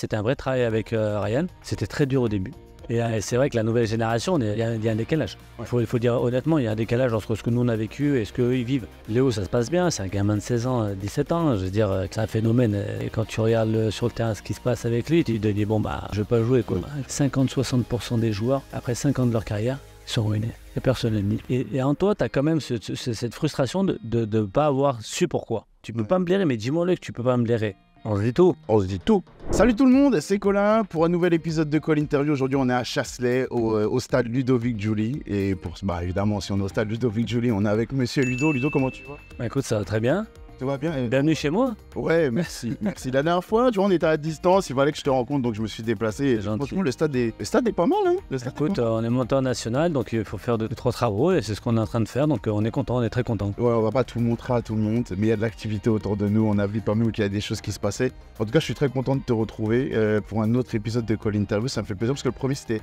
C'était un vrai travail avec euh, Ryan. C'était très dur au début. Euh, et c'est vrai que la nouvelle génération, il y, a un décalage. Il faut, dire honnêtement, il y a un décalage entre ce que nous on a vécu et ce qu'eux ils vivent. Léo, ça se passe bien, c'est un gamin de 16 ans, 17 euh, ans, je veux dire, c'est un phénomène. Et quand tu regardes sur le terrain ce qui se passe avec lui, tu te dis, bon, bah, je vais pas jouer 50-60% des joueurs, après 5 ans de leur carrière, sont ruinés. Et personne n'est Et, et, en toi, tu as quand même cette frustration de ne pas avoir su pourquoi. Tu peux pas me blairer, mais dis-moi le que tu peux pas me blairer. On se dit tout. On se dit tout. Salut tout le monde, c'est Colin pour un nouvel épisode de Call Interview. Aujourd'hui, on est à Chasselet, au, euh, stade Ludovic Julie. Et pour, bah, évidemment, si on est au stade Ludovic Julie, on est avec Monsieur Ludo. Ludo, comment tu vas bah, Écoute, ça va très bien. Tout va bien. Bienvenue chez moi. Ouais, merci. merci. La dernière fois, tu vois, on était à distance, il fallait que je te rencontre, donc je me suis déplacé. Franchement, le stade, est... le pas mal. Hein Écoute, on est monteur national, donc il faut faire de trois travaux, et c'est ce qu'on est en train de faire, donc euh, on est content, on est très content. Ouais, on va pas tout montrer à tout le monde, mais il y a de l'activité autour de nous, on a vu parmi nous qu'il y a des choses qui se passaient. En tout cas, je suis très content de te retrouver euh, pour un autre épisode de Colin Interview. Ça me fait plaisir parce que le premier, c'était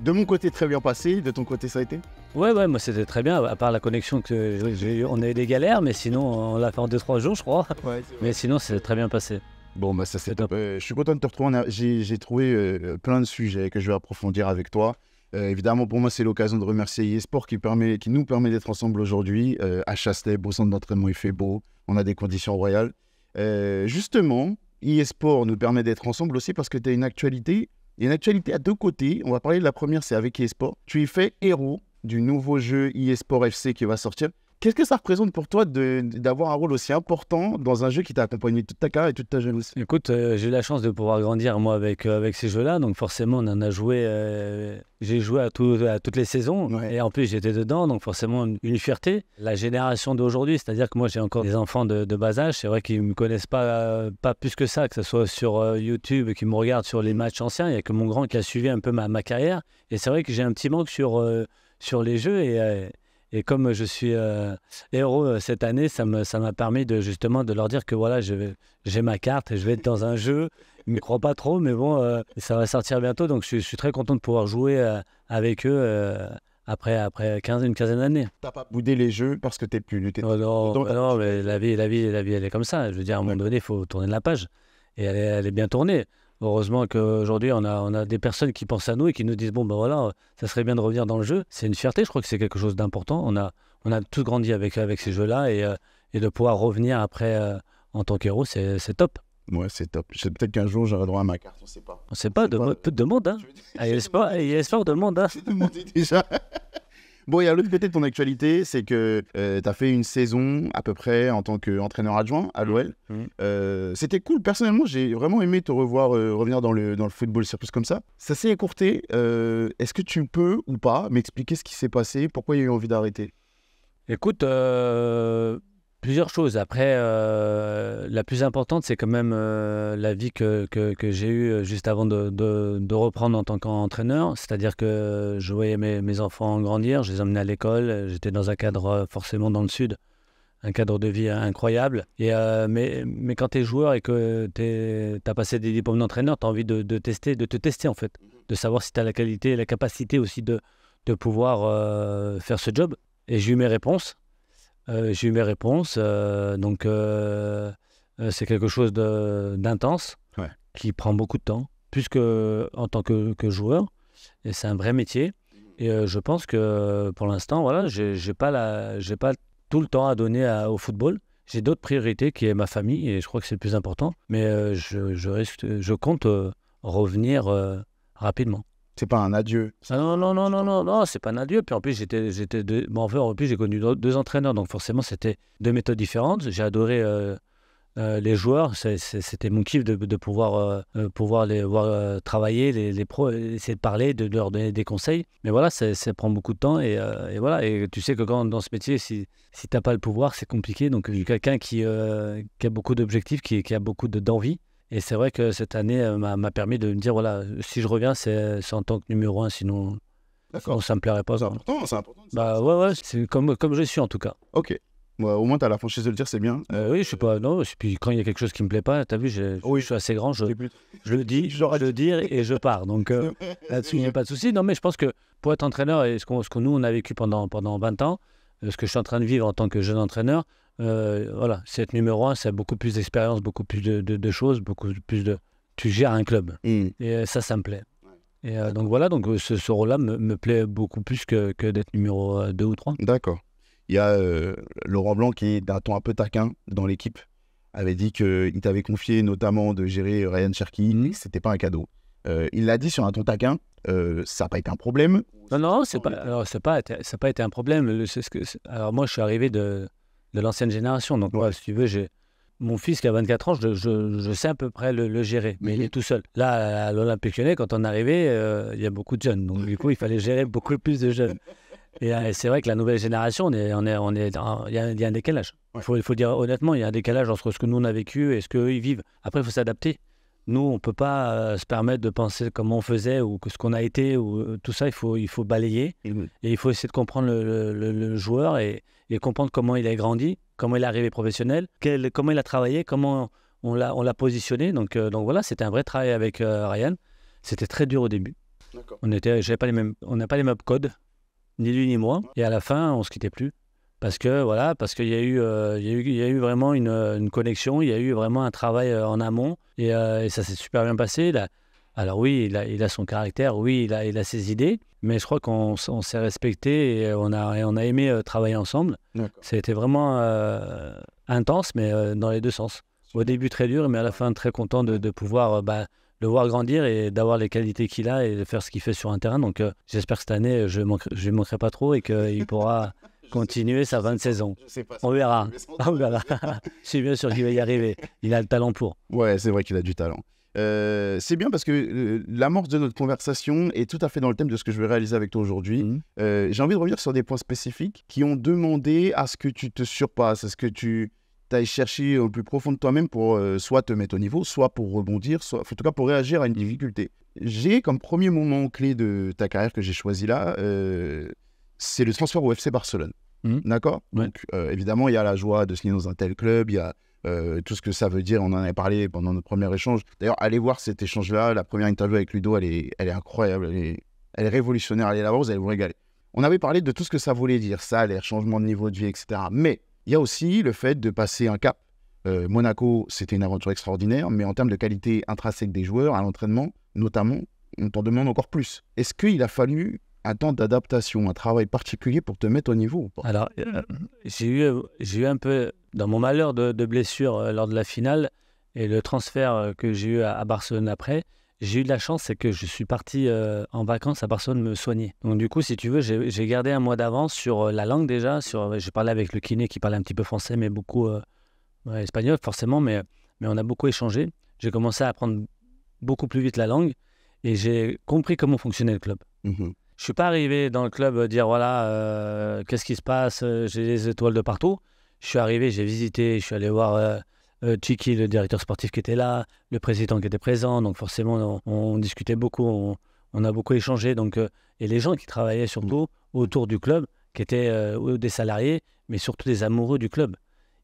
de mon côté, très bien passé. De ton côté, ça a été Ouais, ouais, moi c'était très bien, à part la connexion que j'ai on a eu des galères, mais sinon on l'a fait en 2-3 jours, je crois. mais sinon, c'est très bien passé. Bon, bah ça c'est top. Euh, je suis content de te retrouver. J'ai trouvé euh, plein de sujets que je vais approfondir avec toi. Euh, évidemment, pour moi, c'est l'occasion de remercier eSport qui, qui nous permet d'être ensemble aujourd'hui à Chastet, beau centre d'entraînement, il fait beau, on a des conditions royales. justement, eSport nous permet d'être ensemble aussi parce que tu as une actualité il y a une actualité à deux côtés. On va parler de la première, c'est avec eSport. Tu y fait héros du nouveau jeu eSport FC qui va sortir. Qu'est-ce que ça représente pour toi d'avoir un rôle aussi important dans un jeu qui t'a accompagné toute ta carrière et toute ta jeunesse Écoute, euh, j'ai eu la chance de pouvoir grandir moi avec, euh, avec ces jeux-là, donc forcément on en a joué, euh, j'ai joué à, à, toutes les saisons, et en plus j'étais dedans, donc forcément une fierté. La génération d'aujourd'hui, c'est-à-dire que moi j'ai encore des enfants de, bas âge, c'est vrai qu'ils ne me connaissent pas, pas plus que ça, que ce soit sur YouTube, qu'ils me regardent sur les mm. matchs anciens, il n'y a que mon grand qui a suivi un peu ma, ma carrière, et c'est vrai que j'ai un petit manque sur, sur les jeux, et et comme je suis euh, héros euh, cette année, ça m'a permis de justement de leur dire que voilà, j'ai ma carte, et je vais être dans un jeu. Ils ne croient pas trop, mais bon, euh, ça va sortir bientôt. Donc je, suis très content de pouvoir jouer avec eux après, après une quinzaine d'années. T'as pas boudé les jeux parce que tu t'es plus du oh, non, la vie, la vie, elle est comme ça. Je veux dire, à un moment donné, il faut tourner de la page. Et elle est bien tournée. Heureusement qu'aujourd'hui, on a, on a des personnes qui pensent à nous et qui nous disent Bon, ben voilà, ça serait bien de revenir dans le jeu. C'est une fierté, je crois que c'est quelque chose d'important. On a, on a tous grandi avec, avec ces jeux-là et, euh, de pouvoir revenir après euh, en tant qu'héros, c'est, top. Ouais, c'est top. Peut-être qu'un jour j'aurai droit à ma carte, on sait pas. On sait pas, sait de demande. Hein. Ah, il y a espoir il y demande. Hein. demandé déjà. Bon, il y a l'autre côté de ton actualité, c'est que euh, tu as fait une saison à peu près en tant qu'entraîneur adjoint à l'OL. Mmh, mmh. euh, c'était cool. Personnellement, j'ai vraiment aimé te revoir euh, revenir dans le, dans le football circus comme ça. Ça s'est écourté. Est-ce que tu peux ou pas m'expliquer ce qui s'est passé Pourquoi il y a eu envie d'arrêter Écoute, plusieurs choses. Après, euh, la plus importante, c'est quand même euh, la vie que, que, j'ai eue euh, juste avant de, de, reprendre en tant qu'entraîneur. C'est-à-dire que je voyais mes, mes, enfants grandir, je les emmenais à l'école, j'étais dans un cadre forcément dans le sud, un cadre de vie incroyable. Et, mais, mais quand tu es joueur et que tu as passé des diplômes d'entraîneur, tu as envie de, de, tester, de te tester en fait, de savoir si tu as la qualité et la capacité aussi de, de pouvoir faire ce job. Et j'ai eu mes réponses euh, j'ai eu mes réponses. Euh, donc, euh, c'est quelque chose d'intense qui prend beaucoup de temps, puisque en tant que, joueur. Et c'est un vrai métier. Et je pense que pour l'instant, voilà, j'ai pas pas tout le temps à donner au football. J'ai d'autres priorités qui est ma famille et je crois que c'est le plus important. Mais je, je compte revenir rapidement. C'est pas un adieu. non, non, non, non, non, non, c'est pas un adieu. Puis en plus, j'étais, j'étais de... en, plus, j'ai connu deux entraîneurs, donc forcément, c'était deux méthodes différentes. J'ai adoré euh, euh, les joueurs. c'était mon kiff de, pouvoir, euh, pouvoir les voir travailler, les, les pros, essayer de parler, de, leur donner des conseils. Mais voilà, ça, prend beaucoup de temps. Et, voilà, et tu sais que quand dans ce métier, si, si tu n'as pas le pouvoir, c'est compliqué. Donc, j'ai quelqu'un qui, qui a beaucoup d'objectifs, qui, qui a beaucoup d'envie et c'est vrai que cette année euh, m'a permis de me dire voilà, si je reviens, c'est en tant que numéro un, sinon, ça ça me plairait pas. C'est important, c'est important. Bah ouais, ouais, c'est comme, comme je suis en tout cas. Ok. au moins, tu as la franchise de le dire, c'est bien. Bah oui, je sais pas. Non, puis quand il y a quelque chose qui me plaît pas, tu as vu, oui. je suis assez grand, je, je le dis, je le dire et je pars. Donc euh, là-dessus, il n'y a pas de souci. Non, mais je pense que pour être entraîneur et ce qu'on nous, on a vécu pendant, pendant 20 ans, euh, ce que je suis en train de vivre en tant que jeune entraîneur, euh, voilà, c'est être numéro un, c'est beaucoup plus d'expérience, beaucoup plus de, choses, beaucoup plus de. Tu gères un club. Mmh. Et euh, ça, ça me plaît. Et euh, donc voilà, donc ce, rôle-là me, plaît beaucoup plus que, d'être numéro 2 ou 3. D'accord. Il y a Laurent Blanc qui est d'un ton un peu taquin dans l'équipe, avait dit qu'il t'avait confié notamment de gérer Ryan Cherky, mmh. c'était pas un cadeau. il l'a dit sur un ton taquin, ça n'a pas été un problème. Non, non, c'est pas, alors, pas, ça n'a pas été un problème. ce que, alors moi, je suis arrivé de, de l'ancienne génération. Donc, moi, si tu veux, j'ai mon fils qui a 24 ans, je, je, sais à peu près le, gérer, mais il mhm. est tout seul. Là, à l'Olympique quand on est arrivé, euh, il y a beaucoup de jeunes. Donc, du coup, il fallait gérer beaucoup plus de jeunes. Et, euh, c'est vrai que la nouvelle génération, on est, on est, il, y a, un décalage. Il faut, dire honnêtement, il y a un décalage entre ce que nous, on a vécu et ce qu'eux, ils vivent. Après, il faut s'adapter. Nous, on ne peut pas euh, se permettre de penser comment on faisait ou que ce qu'on a été. ou euh, Tout ça, il faut, il faut balayer. Et il faut essayer de comprendre le, joueur et, comprendre comment il a grandi, comment il est arrivé professionnel, comment il a travaillé, comment on l'a, on l'a positionné. Donc, euh, donc voilà, c'était un vrai travail avec Ryan. C'était très dur au début. On n'a pas, les mêmes, on pas les mêmes codes, ni lui ni moi. Et à la fin, on ne se quittait plus parce que voilà, parce qu'il y, a eu, euh, y a eu vraiment une, connexion, il y a eu vraiment un travail euh, en amont euh, et, ça s'est super bien passé. alors oui, il a, son caractère, oui, il a, il a ses idées, mais je crois qu'on s'est respecté et on a, on a aimé travailler ensemble. Ça a été vraiment intense, mais dans les deux sens. Au début très dur, mais à la fin très content de, pouvoir bah, le voir grandir et d'avoir les qualités qu'il a et de faire ce qu'il fait sur un terrain. Donc j'espère que cette année, je ne manquerai pas trop et qu'il pourra continuer sa fin de saison. On verra. Ah, je suis bien sûr qu'il va y arriver. Il a le talent pour. Ouais, c'est vrai qu'il a du talent. Euh, c'est bien parce que euh, l'amorce de notre conversation est tout à fait dans le thème de ce que je vais réaliser avec toi aujourd'hui. Mhm. Euh, j'ai envie de revenir sur des points spécifiques qui ont demandé à ce que tu te surpasses, à ce que tu ailles chercher au plus profond de toi-même pour soit te mettre au niveau, soit pour rebondir, soit en tout cas pour réagir à une difficulté. J'ai comme premier moment clé de ta carrière que j'ai choisi là, c'est le transfert au FC Barcelone. Mmh. D'accord Donc, euh, évidemment, il y a la joie de se signer dans un tel club, il y a euh, tout ce que ça veut dire. On en avait parlé pendant notre premier échange. D'ailleurs, allez voir cet échange-là. La première interview avec Ludo, elle est, elle est incroyable, elle est, elle est révolutionnaire. Allez la voir, vous allez vous régaler. On avait parlé de tout ce que ça voulait dire, ça, salaire, changement de niveau de vie, etc. Mais il y a aussi le fait de passer un cap. Euh, Monaco, c'était une aventure extraordinaire, mais en termes de qualité intrinsèque des joueurs, à l'entraînement, notamment, on t'en demande encore plus. Est-ce qu'il a fallu un temps d'adaptation, un travail particulier pour te mettre au niveau Alors, euh, j'ai eu, eu un peu, dans mon malheur de, blessure euh, lors de la finale et le transfert euh, que j'ai eu à, Barcelone après, j'ai eu de la chance, c'est que je suis parti en vacances à Barcelone me soigner. Donc du coup, si tu veux, j'ai gardé un mois d'avance sur la langue déjà. Sur, j'ai parlé avec le kiné qui parlait un petit peu français, mais beaucoup espagnol forcément, mais, mais on a beaucoup échangé. J'ai commencé à apprendre beaucoup plus vite la langue et j'ai compris comment fonctionnait le club. Mhm. Je suis pas arrivé dans le club euh, dire voilà, euh, qu'est-ce qui se passe, euh, j'ai des étoiles de partout. Je suis arrivé, j'ai visité, je suis allé voir le directeur sportif qui était là, le président qui était présent. Donc forcément, on, discutait beaucoup, on, a beaucoup échangé. Donc, et les gens qui travaillaient surtout autour du club, qui étaient des salariés, mais surtout des amoureux du club.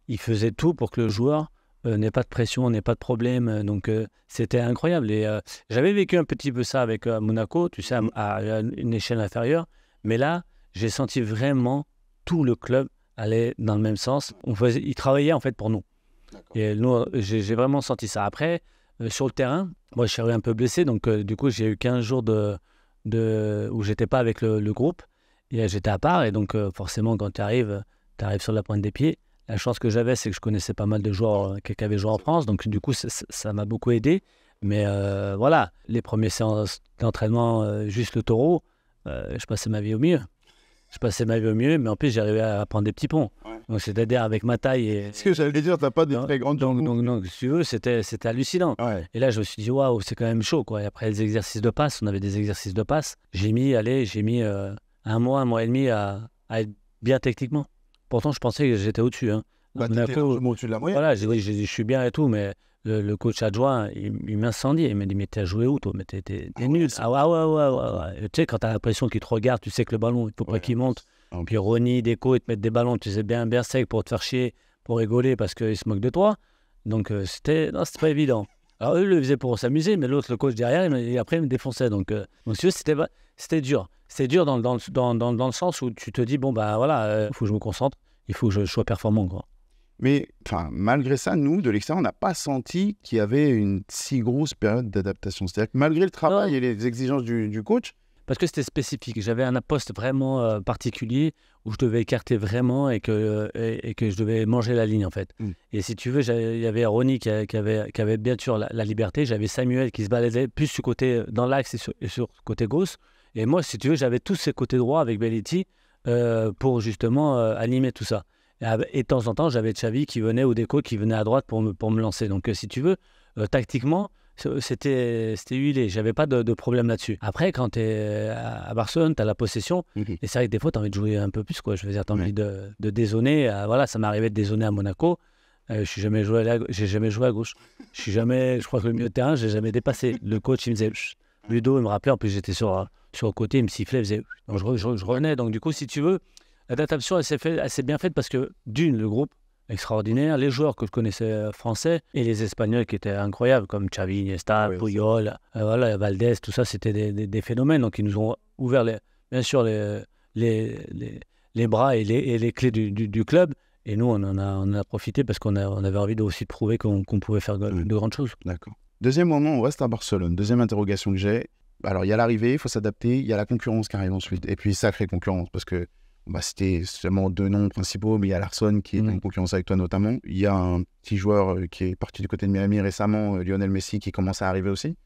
Ils faisaient tout pour que le joueur euh, n'est pas de pression, n'est pas de problème. Euh, donc euh, c'était incroyable. Et j'avais vécu un petit peu ça avec Monaco, tu sais, mm. à, une échelle inférieure. Mais là, j'ai senti vraiment tout le club aller dans le même sens. On faisait, ils travaillaient en fait pour nous. Et nous, j'ai vraiment senti ça. Après, sur le terrain, moi, je suis un peu blessé. Donc du coup, j'ai eu 15 jours de, de, où j'étais pas avec le groupe. Et j'étais à part. Et donc forcément, quand tu arrives, tu arrives sur la pointe des pieds. La chance que j'avais, c'est que je connaissais pas mal de joueurs euh, qui avaient joué en France, donc du coup, ça m'a beaucoup aidé. Mais euh, voilà, les premières séances d'entraînement, euh, juste le taureau, je passais ma vie au mieux. Je passais ma vie au mieux, mais en plus, j'arrivais à prendre des petits ponts. Donc, c'est-à-dire avec ma taille. Et... Ce que j'allais dire, t'as pas des très grandes donc, si tu veux, c'était, hallucinant. Et là, je me suis dit, waouh, c'est quand même chaud. Quoi. Et après, les exercices de passe, on avait des exercices de passe. J'ai mis, allez, j'ai mis un mois, un mois et demi à être bien techniquement. Pourtant, je pensais que j'étais au-dessus. Hein. Bah, au-dessus de la moyenne. Voilà, je, dit je suis bien et tout, mais le, coach adjoint, il, il m'incendiait. Il m'a dit Mais t'as joué où, toi Mais t'es, ah nul. ah ouais, ouais, ouais, Tu sais, quand t'as l'impression qu'il te regarde, tu sais que le ballon, il faut pas qu'il monte. En Puis Ronny, Deco, ils te mettent des ballons, tu sais, bien, bien sec pour te faire chier, pour rigoler parce qu'ils se moquent de toi. Donc, euh, c'était, pas évident. Alors, eux, ils le faisaient pour s'amuser, mais l'autre, le coach derrière, il, après, il me défonçait. Donc, euh, c'était, c'était dur c'est dur dans, le sens où tu te dis, bon, bah voilà, il euh, faut que je me concentre, il faut que je, sois performant. Quoi. Mais malgré ça, nous, de l'extérieur, on n'a pas senti qu'il y avait une si grosse période d'adaptation. C'est-à-dire que malgré le travail et les exigences du, coach, parce que c'était spécifique. J'avais un poste vraiment euh, particulier où je devais écarter vraiment et que, et, que je devais manger la ligne en fait. Mm. Et si tu veux, il y avait Ronnie qui, avait, bien sûr la, liberté. J'avais Samuel qui se baladait plus sur côté, euh, dans l'axe et sur, et sur côté gauche. Et moi, si tu veux, j'avais tous ces côtés droits avec Belletti euh, pour justement euh, animer tout ça. Et, de temps en temps, j'avais Xavi qui venait au déco, qui venait à droite pour me, pour me lancer. Donc, euh, si tu veux, tactiquement, c'était huilé. Je n'avais pas de, problème là-dessus. Après, quand tu es à Barcelone, tu as la possession. Mhm. Et c'est vrai que des fois, tu as envie de jouer un peu plus. Quoi. Je veux dire, tu as envie de, de voilà, ça m'arrivait de dézonner à Monaco. je suis jamais joué à j'ai jamais joué à gauche. Je jamais, je crois que le milieu de terrain, j'ai jamais dépassé. Le coach, il me disait, Ludo, il me rappelait, en plus j'étais sur, euh, sur le côté, il me sifflait, je, je, revenais. Donc du coup, si tu veux, la elle s'est, fait, elle s'est bien faite parce que, d'une, le groupe extraordinaire, les joueurs que je connaissais euh, français et les Espagnols qui étaient incroyables, comme Xavi, Iniesta, Puyol, euh, voilà, Valdés, tout ça, c'était des, des, phénomènes. Donc ils nous ont ouvert, les, bien sûr, les, les, les, bras et les, et les clés du, du, club. Et nous, on en a, on a profité parce qu'on a, on avait envie aussi de prouver qu'on, qu'on pouvait faire de grandes choses. D'accord. Deuxième moment, on reste à Barcelone. Deuxième interrogation que j'ai. Alors, il y a l'arrivée, il faut s'adapter, il y a la concurrence qui arrive ensuite. Et puis, sacrée concurrence, parce que bah, c'était seulement deux noms principaux, mais il y a Larson qui est en mhm. concurrence avec toi notamment. Il y a un petit joueur euh, qui est parti du côté de Miami récemment, euh, Lionel Messi, qui commence à arriver aussi.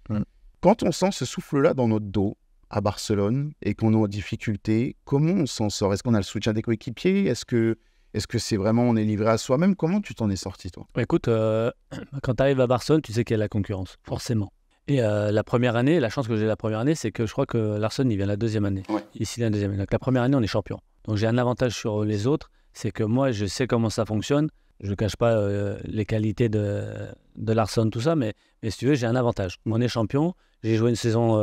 Quand on sent ce souffle-là dans notre dos, à Barcelone et qu'on a en difficulté, comment on s'en sort Est-ce qu'on a le soutien des coéquipiers Est-ce que est-ce que c'est vraiment on est livré à soi-même Comment tu t'en es sorti, toi bah, Écoute, euh, quand tu arrives à Barcelone, tu sais qu'il y a la concurrence, forcément. Et euh, la première année, la chance que j'ai la première année, c'est que je crois que Larson, il vient la deuxième année. Ici, la deuxième année. Donc la première année, on est champion. Donc j'ai un avantage sur les autres, c'est que moi, je sais comment ça fonctionne. Je ne cache pas euh, les qualités de, de Larson, tout ça, mais, mais si tu veux, j'ai un avantage. On est champion. J'ai joué une saison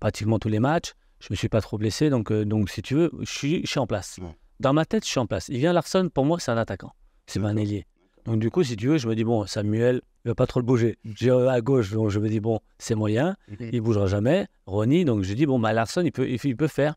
pratiquement tous les matchs. Je ne me suis pas trop blessé. Donc, donc si tu veux, je suis, en place dans ma tête, je suis en place. Il vient Larson, pour moi, c'est un attaquant. C'est pas un ailier. Donc, du coup, si tu veux, je me dis, bon, Samuel, il va pas trop le bouger. J'ai à gauche, donc je me dis, bon, c'est moyen, mhm. il bougera jamais. Ronnie, donc je dis, bon, bah, Larson, il peut, il peut faire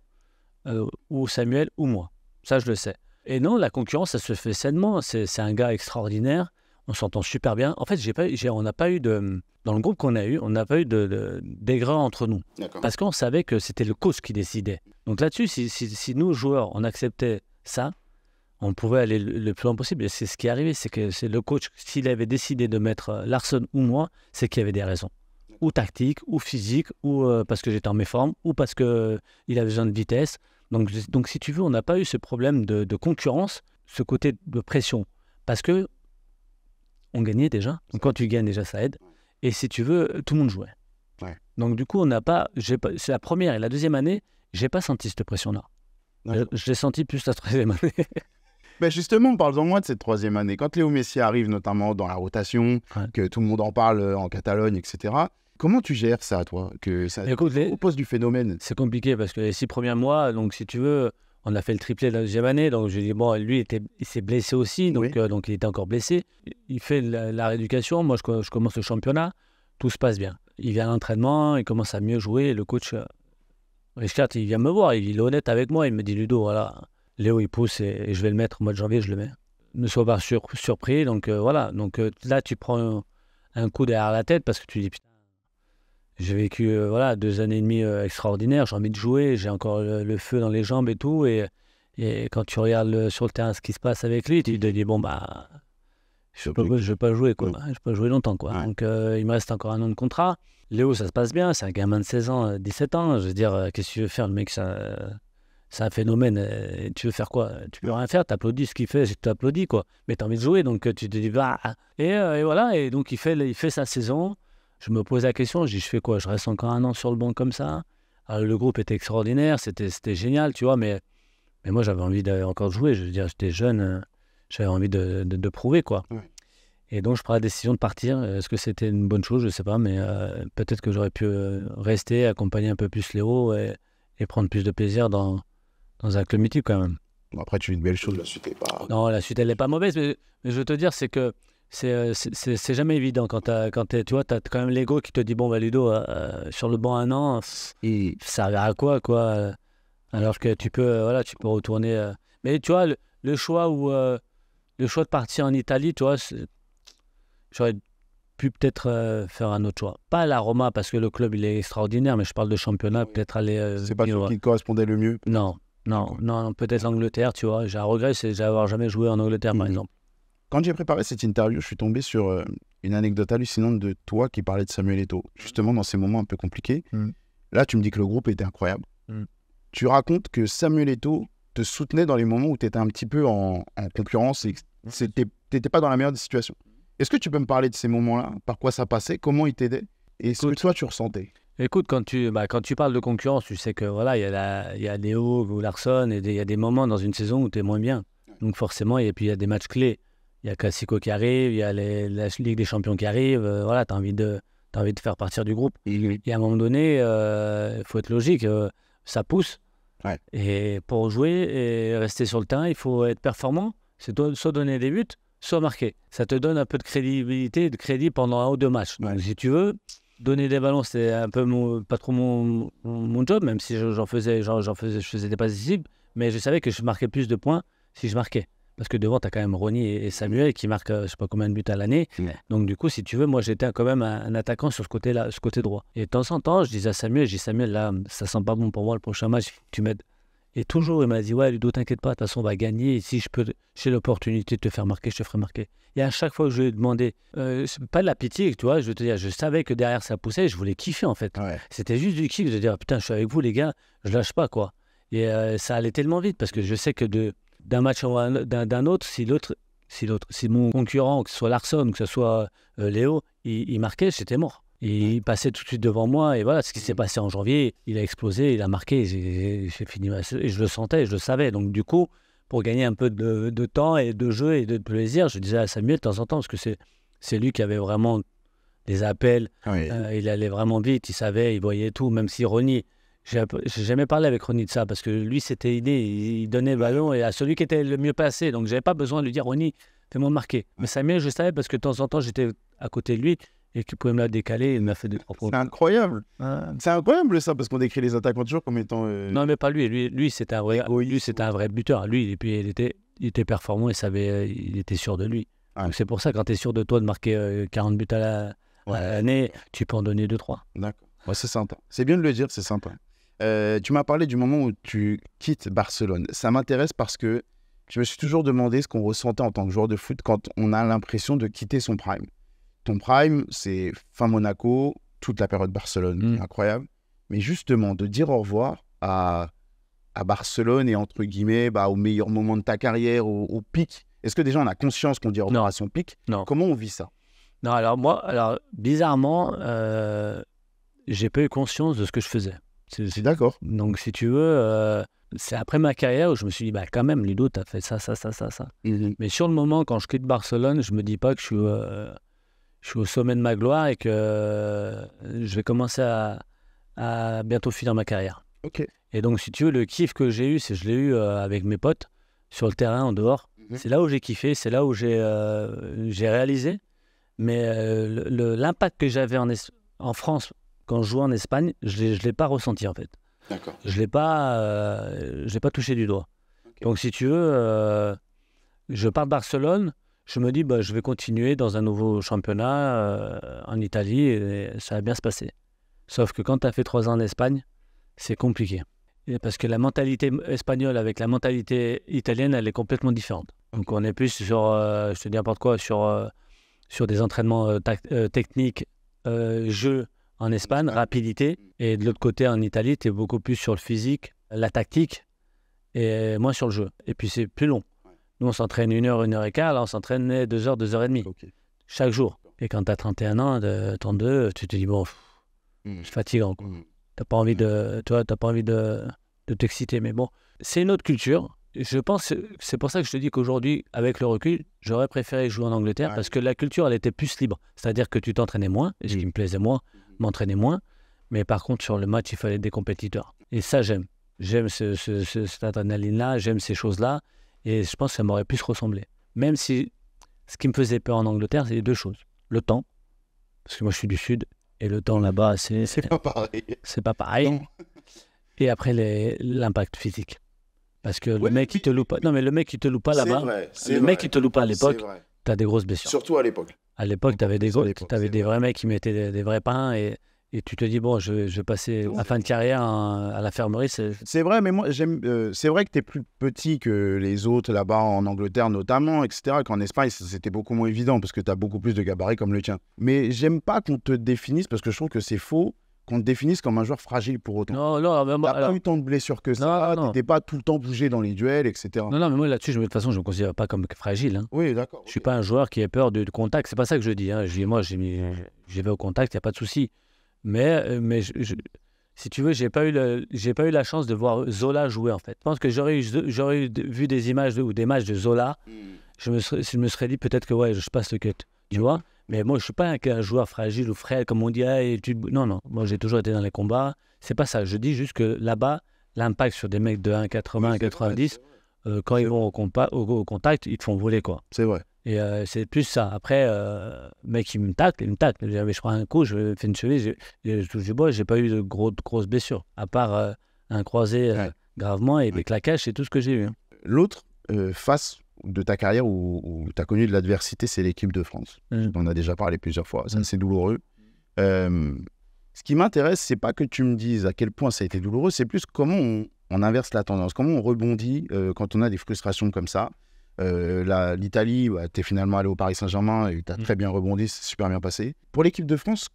euh, ou Samuel ou moi. Ça, je le sais. Et non, la concurrence, ça se fait sainement. C'est un gars extraordinaire. On s'entend super bien. En fait, j'ai pas, on n'a pas eu de. Dans le groupe qu'on a eu, on n'a pas eu de, de entre nous. Parce qu'on savait que c'était le coach qui décidait. Donc là-dessus, si, si, si nous, joueurs, on acceptait ça, on pouvait aller le, plus loin possible. Et c'est ce qui est arrivé, c'est que c'est le coach, s'il avait décidé de mettre euh, Larson ou moi, c'est qu'il y avait des raisons. Ou tactique, ou physique, ou euh, parce que j'étais en méforme, ou parce qu'il euh, avait besoin de vitesse. Donc, donc si tu veux, on n'a pas eu ce problème de, concurrence, ce côté de pression. Parce que on gagnait déjà. Donc quand tu gagnes déjà, ça aide. Et si tu veux, tout le monde jouait. Donc du coup, on n'a pas, c'est la première et la deuxième année, j'ai pas senti cette pression-là. Je l'ai senti plus la troisième année. Mais ben, justement, parlons-moi de cette troisième année. Quand Léo Messi arrive, notamment dans la rotation, que tout le monde en parle euh, en Catalogne, etc. Comment tu gères ça, toi Que ça Écoute, du phénomène. C'est compliqué parce que les six premiers mois, donc si tu veux, on a fait le triplé de la deuxième année. Donc je dis bon, lui était, il s'est blessé aussi, donc euh, donc il était encore blessé. Il fait la, rééducation. Moi, je, je, commence le championnat. Tout se passe bien. Il vient à l'entraînement, il commence à mieux jouer. Le coach euh, Richard, il vient me voir, il est honnête avec moi, il me dit Ludo, voilà, Léo, il pousse et, je vais le mettre au mois de janvier, je le mets. Ne sois pas surpris, donc euh, voilà. Donc euh, là, tu prends un, coup derrière la tête parce que tu dis Putain, j'ai vécu euh, voilà, deux années et demie extraordinaires, j'ai envie de jouer, j'ai encore le, feu dans les jambes et tout. Et, quand tu regardes sur le terrain ce qui se passe avec lui, tu te dis Bon, bah, je ne pas jouer quoi. Je jouer longtemps quoi. Donc euh, il me reste encore un an de contrat. Léo, ça se passe bien. C'est un gamin de 16 ans, 17 euh, ans. Je veux dire, euh, qu'est-ce que tu veux faire, le mec ça, C'est un phénomène. tu veux faire quoi Tu peux rien faire. Tu applaudis ce qu'il fait. Tu t'applaudis quoi. Mais as envie de jouer, donc tu te dis bah. Et, et, voilà. Et donc il fait, il fait sa saison. Je me pose la question. Je dis, je fais quoi Je reste encore un an sur le banc comme ça ah, Le groupe était extraordinaire. C'était, génial, tu vois. Mais, mais moi, j'avais envie d'aller encore jouer. Je veux dire, j'étais jeune j'avais envie de, de, prouver, quoi. Et donc, je prends la décision de partir. Est-ce que c'était une bonne chose Je ne sais pas, mais euh, peut-être que j'aurais pu euh, rester, accompagner un peu plus Léo et, et prendre plus de plaisir dans, dans un club mythique, quand même. après, tu fais une belle chose. La suite n'est pas. Non, la suite, elle n'est pas mauvaise, mais, mais, je veux te dire, c'est que c'est euh, jamais évident quand, quand tu vois, tu as quand même l'ego qui te dit Bon, Valudo bah, Ludo, sur le banc un an, ça va à quoi, quoi Alors que tu peux, voilà, tu peux retourner. Mais tu vois, le, choix où le choix de partir en Italie, tu vois, j'aurais pu peut-être euh, faire un autre choix. Pas à la Roma, parce que le club, il est extraordinaire, mais je parle de championnat, peut-être aller... Euh, c'est pas celui qui correspondait le mieux Non, non, non, peut-être l'Angleterre, tu vois. J'ai un regret, c'est d'avoir jamais joué en Angleterre, par mhm. exemple. Quand j'ai préparé cette interview, je suis tombé sur euh, une anecdote hallucinante de toi qui parlais de Samuel Eto'o, mhm. justement dans ces moments un peu compliqués. Mhm. Là, tu me dis que le groupe était incroyable. Tu racontes que Samuel Eto'o te soutenait dans les moments où tu étais un petit peu en, concurrence et T'étais pas dans la meilleure des situations. Est-ce que tu peux me parler de ces moments-là Par quoi ça passait Comment ils t'aidaient Et ce que toi, tu ressentais Écoute, quand tu, bah, quand tu parles de concurrence, tu sais que voilà, il y, a il a Léo ou Larson, et il y a des moments dans une saison où tu es moins bien. Donc forcément, et puis il y a des matchs clés. Il y a Classico qui arrive, il y a la Ligue des Champions qui arrive, euh, voilà, tu as envie de t'as envie de faire partir du groupe. Et à un moment donné, il euh, faut être logique, euh, ça pousse. Et pour jouer et rester sur le terrain, il faut être performant. C'est soit donner des buts, soit marquer. Ça te donne un peu de crédibilité, de crédit pendant un ou deux matchs. Donc, si tu veux, donner des ballons, c'est un peu pas trop mon, job, même si j'en faisais, j'en faisais, je faisais des passes décisives. Mais je savais que je marquais plus de points si je marquais. Parce que devant, tu as quand même Ronny et Samuel qui marquent euh, je sais pas combien de buts à l'année. Donc, du coup, si tu veux, moi, j'étais quand même un, attaquant sur ce côté-là, ce côté droit. Et de temps en temps, je disais à Samuel, je dis Samuel, là, ça sent pas bon pour moi le prochain match, tu m'aides. Et toujours, il m'a dit, ouais, Ludo, t'inquiète pas, de toute façon, on va gagner. Et si je peux, j'ai l'opportunité de te faire marquer, je te ferai marquer. Et à chaque fois que je lui ai demandé, euh, pas de la pitié, tu vois, je veux te dire, je savais que derrière ça poussait, je voulais kiffer, en fait. C'était juste du kiff de dire, putain, je suis avec vous, les gars, je lâche pas, quoi. Et euh, ça allait tellement vite, parce que je sais que de, d'un match d'un autre, si l'autre, si l'autre, si mon concurrent, que ce soit Larson, que ce soit euh, Léo, il marquait, j'étais mort il passait tout de suite devant moi. Et voilà, ce qui s'est mmh. passé en janvier, il a explosé, il a marqué. J'ai fini. Bah, et je le sentais, je le savais. Donc, du coup, pour gagner un peu de, temps et de jeu et de plaisir, je disais à Samuel de temps en temps, parce que c'est lui qui avait vraiment des appels. Euh, il allait vraiment vite, il savait, il voyait tout, même si Ronnie. J'ai jamais parlé avec Ronnie de ça parce que lui, c'était idée. Il donnait le ballon et à celui qui était le mieux passé. Donc, j'avais pas besoin de lui dire Ronnie, fais-moi marquer. Mais Samuel, je savais parce que de temps en temps, j'étais à côté de lui et tu pouvais me la décaler, il m'a fait des propos C'est incroyable. Hein. C'est incroyable ça, parce qu'on décrit les attaquants toujours comme étant. Euh, non, mais pas lui. Lui, lui c'est un vrai, un vrai buteur. Lui, il était, il était performant et savait, euh, il était sûr de lui. Ah. c'est pour ça, quand tu es sûr de toi de marquer 40 euh, buts à l'année, tu peux en donner 2-3. D'accord. c'est sympa. C'est bien de le dire, c'est sympa. tu m'as parlé du moment où tu quittes Barcelone. Ça m'intéresse parce que je me suis toujours demandé ce qu'on ressentait en tant que joueur de foot quand on a l'impression de quitter son prime ton prime, c'est fin Monaco, toute la période Barcelone, mm. incroyable. Mais justement, de dire au revoir à, à Barcelone et entre guillemets bah, au meilleur moment de ta carrière, au, pic. Est-ce que déjà on a conscience qu'on dit au revoir à son pic non. Comment on vit ça Non, alors moi, alors bizarrement, euh, j'ai pas eu conscience de ce que je faisais. C'est d'accord. Donc si tu veux, euh, c'est après ma carrière où je me suis dit, bah quand même, Ludo, as fait ça, ça, ça, ça, ça. Mmh Mais sur le moment, quand je quitte Barcelone, je me dis pas que je suis euh, je suis au sommet de ma gloire et que euh, je vais commencer à, bientôt finir ma carrière. Et donc, si tu veux, le kiff que j'ai eu, c'est je l'ai eu euh, avec mes potes sur le terrain, en dehors. Mhm. C'est là où j'ai kiffé, c'est là où j'ai euh, réalisé. Mais l'impact que j'avais en, en, France quand je jouais en Espagne, je ne l'ai pas ressenti en fait. Je ne l'ai pas, j'ai pas touché du doigt. Donc, si tu veux, je pars de Barcelone je me dis, bah, je vais continuer dans un nouveau championnat euh, en Italie et ça va bien se passer. Sauf que quand tu as fait trois ans en Espagne, c'est compliqué. Et parce que la mentalité espagnole avec la mentalité italienne, elle est complètement différente. Donc on est plus sur, euh, je te dis n'importe quoi, sur, euh, sur des entraînements techniques, jeu en Espagne, rapidité. Et de l'autre côté, en Italie, tu es beaucoup plus sur le physique, la tactique et moins sur le jeu. Et puis c'est plus long on s'entraîne une heure, une heure et quart, là, on s'entraînait deux heures, deux heures et demie. Chaque jour. Et quand tu as 31 ans, 32, tu te dis, bon, hmm. je fatigue fatigant. Hmm. T'as pas envie hmm. de, tu t'as pas envie de, de t'exciter. Mais bon, c'est une autre culture. Je pense, c'est pour ça que je te dis qu'aujourd'hui, avec le recul, j'aurais préféré jouer en Angleterre parce que la culture, elle était plus libre. C'est-à-dire que tu t'entraînais moins, et ce qui me plaisait moins, m'entraînais moins. Mais par contre, sur le match, il fallait des compétiteurs. Et ça, j'aime. J'aime ce, ce, cette adrénaline-là, j'aime ces choses-là. Et je pense que ça m'aurait plus ressemblé. Même si ce qui me faisait peur en Angleterre, c'est deux choses. Le temps, parce que moi je suis du Sud, et le temps là-bas, c'est. C'est pas pareil. C'est pas pareil. Et après, l'impact physique. Parce que le mec, qui te loue pas. Non, mais le mec, qui te loupe pas là-bas. Le mec, qui te loue pas à l'époque, t'as des grosses blessures. Surtout à l'époque. À l'époque, t'avais des, avais des vrais mecs qui mettaient des vrais pains et et tu te dis, bon, je, vais passer à fin de carrière à la fermerie C'est vrai, mais moi, j'aime. Euh, c'est vrai que tu es plus petit que les autres là-bas en Angleterre, notamment, etc. Qu'en Espagne, c'était beaucoup moins évident parce que tu as beaucoup plus de gabarits comme le tien. Mais j'aime pas qu'on te définisse parce que je trouve que c'est faux qu'on te définisse comme un joueur fragile pour autant. Non, non, mais moi, alors... pas eu tant de blessures que ça, T'es pas tout le temps bougé dans les duels, etc. Non, non, mais moi là-dessus, de toute façon, je me considère pas comme fragile. Hein. Oui, d'accord. Je suis pas un joueur qui a peur de, contact, c'est pas ça que je dis. Hein. Je, moi, j'ai vais au contact, il n'y a pas de souci. Mais, euh, mais si tu veux, j'ai pas eu j'ai pas eu la chance de voir Zola jouer en fait. Je pense que j'aurais vu des images ou des matchs de Zola. Mm. Je me serais, je me serais dit peut-être que ouais, je passe le cut. Tu vois Mais moi, je suis pas un, joueur fragile ou frêle comme on dit. Ah, non, non. Moi, j'ai toujours été dans les combats. C'est pas ça. Je dis juste que là-bas, l'impact sur des mecs de 1,80, 1,90, euh, quand ils vont au, au, contact, ils te font voler quoi. C'est vrai. Et euh, c'est plus ça. Après, euh, mec, il me tacle, il me tacle. je prends un coup, je fais une cheville, je touche du bois, j'ai pas eu de gros, grosses blessures, à part euh, un croisé gravement et des claquages, c'est tout ce que j'ai eu. Hein. L'autre face de ta carrière où, tu as connu de l'adversité, c'est l'équipe de France. Mmh. On a déjà parlé plusieurs fois, c'est mmh. douloureux. ce qui m'intéresse, c'est pas que tu me dises à quel point ça a été douloureux, c'est plus comment on, inverse la tendance, comment on rebondit quand on a des frustrations comme ça. Euh, L'Italie, bah, tu es finalement allé au Paris Saint-Germain et tu as mm. très bien rebondi, c'est super bien passé. Pour l'équipe de France,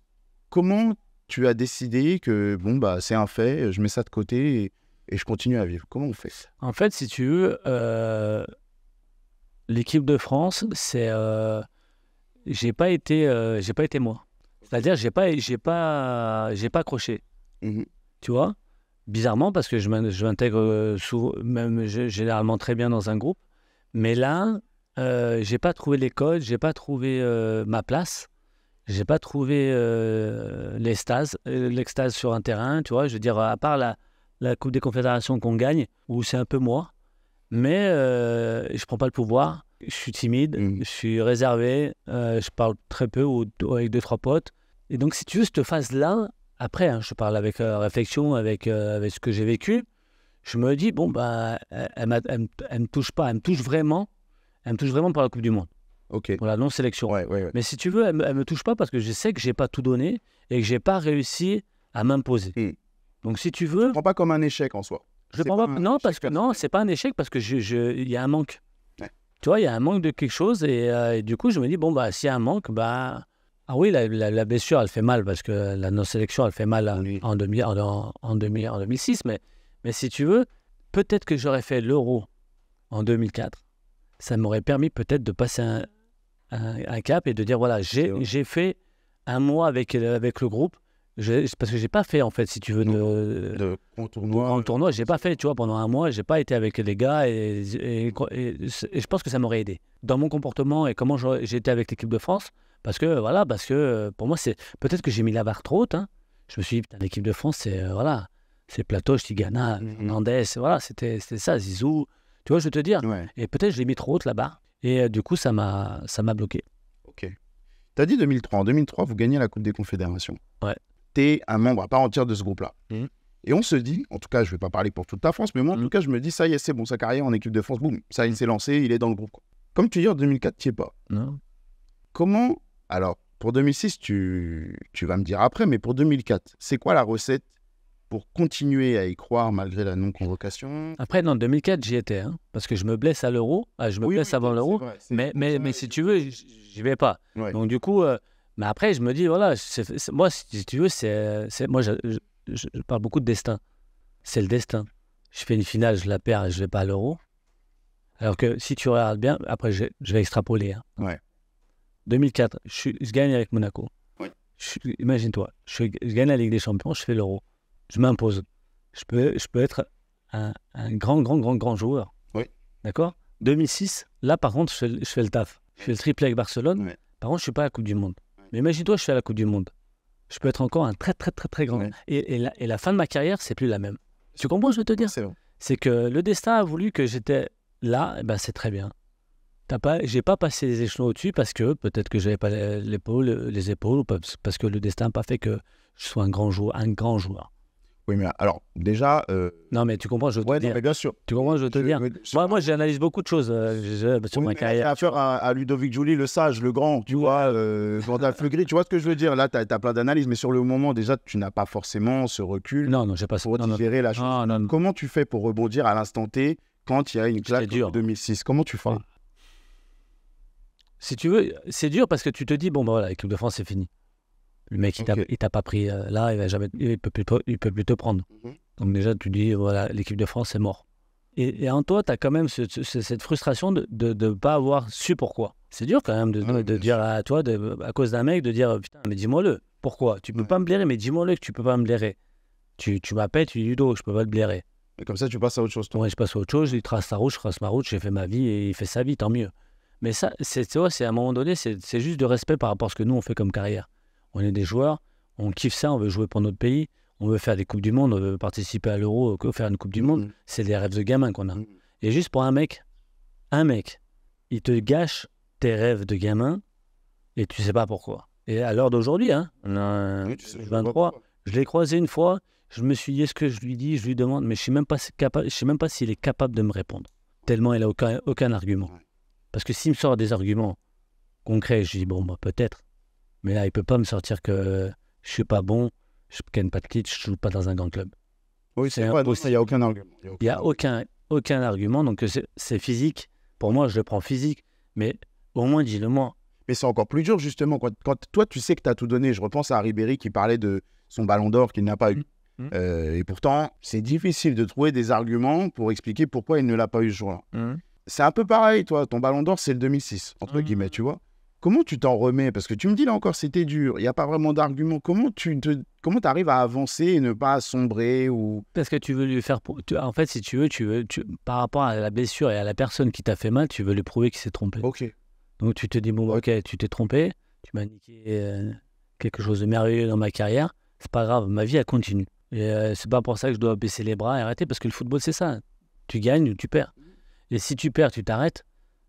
comment tu as décidé que bon, bah, c'est un fait, je mets ça de côté et, je continue à vivre Comment on fait En fait, si tu veux, euh, l'équipe de France, c'est. Euh, j'ai pas, été, j'ai pas été moi. C'est-à-dire, j'ai pas, pas, pas accroché. Mmh tu vois Bizarrement, parce que je m'intègre souvent, même généralement très bien dans un groupe. Mais là, euh, j'ai pas trouvé les codes, j'ai pas trouvé euh, ma place, j'ai pas trouvé euh, euh, l'extase, sur un terrain, tu vois. Je veux dire, à part la, Coupe des Confédérations qu'on gagne, où c'est un peu moi, mais euh, je prends pas le pouvoir. Je suis timide, mm. je suis réservé, je parle très peu avec deux trois potes. Et donc, si tu veux cette phase-là, après, hein, je parle avec réflexion, avec, avec ce que j'ai vécu je me dis, bon, bah, elle ne me touche pas, elle me touche vraiment, elle me touche vraiment par la Coupe du Monde. Ok. Pour la non-sélection. Mais si tu veux, elle ne me touche pas parce que je sais que j'ai pas tout donné et que j'ai pas réussi à m'imposer. Hmm. Donc si tu veux... Je ne prends pas comme un échec en soi. Je prends pas, non, parce que, non, c'est pas un échec parce que je, y a un manque. Tu vois, il y a un manque de quelque chose euh, et, du coup, je me dis, bon, bah, s'il y a un manque, bah... Ah oui, la, blessure, elle fait mal parce que la non-sélection, elle fait mal en, demi, en, en 2006, mais mais si tu veux, peut-être que j'aurais fait l'euro en 2004. Ça m'aurait permis peut-être de passer un, cap et de dire voilà, j'ai fait un mois avec, euh, avec le groupe. parce que j'ai pas fait en fait si tu veux de, de, en tournoi en tournoi j'ai pas fait tu vois pendant un mois j'ai pas été avec les gars et, je pense que ça m'aurait aidé dans mon comportement et comment j'étais avec l'équipe de France parce que voilà parce que euh, pour moi c'est peut-être que j'ai mis la barre trop haute hein. je me suis dit l'équipe de France c'est euh, voilà c'est plateaux, Tigana, mm-hmm. Nandès. voilà, c'était ça, Zizou. Tu vois, je te dire. Et peut-être je l'ai mis trop haute là-bas. Et euh, du coup, ça m'a bloqué. Ok. Tu as dit 2003. En 2003, vous gagnez la Coupe des Confédérations. Ouais. Tu es un membre à part entière de ce groupe-là. Mm. Et on se dit, en tout cas, je ne vais pas parler pour toute la France, mais moi, en mm. tout cas, je me dis, ça y est, c'est bon, sa carrière en équipe de France, boum, ça, il mm. s'est lancé, il est dans le groupe. Comme tu dis, en 2004, tu n'y es pas. Non. Comment. Alors, pour 2006, tu, tu vas me dire après, mais pour 2004, c'est quoi la recette pour continuer à y croire malgré la non-convocation. Après, dans 2004, j'y étais, hein, parce que je me blesse à l'euro, ah, je me blesse avant l'euro, mais, mais, mais si tu veux, j'y vais pas. Donc du coup, euh, mais après, je me dis, voilà, moi, si tu veux, c'est, moi, je, je, parle beaucoup de destin. C'est le destin. Je fais une finale, je la perds, je vais pas à l'euro. Alors que si tu regardes bien, après, je, vais extrapoler. Hein. Ouais. 2004, je, gagne avec Monaco. Imagine-toi, je gagne la Ligue des Champions, je fais l'euro je m'impose. Je peux, être un, grand, grand, grand, grand joueur. Oui. D'accord 2006, là, par contre, je fais, le taf. Je fais le triplé avec Barcelone. Par contre, je ne suis pas à la Coupe du Monde. Mais imagine-toi, je suis à la Coupe du Monde. Je peux être encore un très, très, très, très grand. Et, la, fin de ma carrière, c'est plus la même. Tu comprends, je veux te dire C'est que le destin a voulu que j'étais là, et eh ben, c'est très bien. T'as pas, j'ai pas passé les échelons au-dessus parce que peut-être que j'avais pas l'épaule, les épaules, parce que le destin n'a pas fait que je sois un grand joueur, un grand joueur. Oui, mais alors, déjà. Euh, non, mais tu comprends, je veux dire. bien sûr. Tu comprends, je te dire. Moi, j'analyse beaucoup de choses euh, sur ma carrière. Tu as affaire à, Ludovic Julie, le sage, le grand, tu vois, euh, Jordan tu vois ce que je veux dire. Là, tu as, plein d'analyses, mais sur le moment, déjà, tu n'as pas forcément ce recul. Non, non, j'ai pas Pour non, la chose. Comment tu fais pour rebondir à l'instant T quand il y a une claque en 2006 Comment tu fais Si tu veux, c'est dur parce que tu te dis, bon, ben bah, voilà, l'équipe de France, c'est fini. Le mec, il il t'a pas pris euh, là, il, va jamais, il, peut plus, te prendre. Mhm. Donc déjà, tu dis, voilà, l'équipe de France, est mort. Et, en toi, tu as quand même cette frustration de ne pas avoir su pourquoi. C'est dur quand même de, ah dire à toi, à cause d'un mec, de dire, putain, mais dis-moi-le, pourquoi Tu peux pas me blairer, mais dis-moi-le que tu peux pas me blairer. Tu, tu m'appelles, tu dis, Ludo, je peux pas te blairer. Et comme ça, tu passes à autre chose. Toi. je passe à autre chose, il trace sa route, je trace ma route, j'ai fait ma vie et il fait sa vie, tant mieux. Mais ça, c'est, c'est à un moment donné, c'est juste de respect par rapport à ce que nous, on fait comme carrière. On est des joueurs, on kiffe ça, on veut jouer pour notre pays, on veut faire des Coupes du Monde, on veut participer à l'Euro, euh, faire une Coupe du Monde. Mm-hmm. C'est des rêves de gamin qu'on a. Mm-hmm. Et juste pour un mec, un mec, il te gâche tes rêves de gamin et tu sais pas pourquoi. Et à l'heure d'aujourd'hui, hein, 23, je, l'ai croisé une fois, je me suis dit ce que je lui dis, je lui demande, mais je ne même pas capable, je sais même pas s'il est capable de me répondre. Tellement il n'a aucun, argument. Parce que s'il me sort des arguments concrets, je dis bon bah peut-être. Mais là, il peut pas me sortir que je suis pas bon, je gagne pas de titre, je joue pas dans un grand club. Oui, c'est vrai, il n'y a aucun argument. Il n'y a aucun, aucun argument, donc c'est physique. Pour moi, je le prends physique, mais au moins, dis-le moi. Mais c'est encore plus dur, justement, quand, quand toi, tu sais que tu as tout donné. Je repense à Ribéry qui parlait de son ballon d'or qu'il n'a pas eu. Mmh. Mmh. Euh, et pourtant, c'est difficile de trouver des arguments pour expliquer pourquoi il ne l'a pas eu ce jour-là. Mmh. C'est un peu pareil, toi. Ton ballon d'or, c'est le 2006, entre guillemets, tu vois comment tu t'en remets Parce que tu me dis là encore, c'était dur, il n'y a pas vraiment d'argument. Comment tu te, comment arrives à avancer et ne pas sombrer ou... Parce que tu veux lui faire. En fait, si tu veux, tu veux par rapport à la blessure et à la personne qui t'a fait mal, tu veux lui prouver qu'il s'est trompé. Ok. Donc tu te dis, bon, ok, tu t'es trompé, tu m'as niqué euh, quelque chose de merveilleux dans ma carrière, c'est pas grave, ma vie, elle continue. Et ce euh, c'est pas pour ça que je dois baisser les bras et arrêter, parce que le football, c'est ça. Tu gagnes ou tu perds. Et si tu perds, tu t'arrêtes,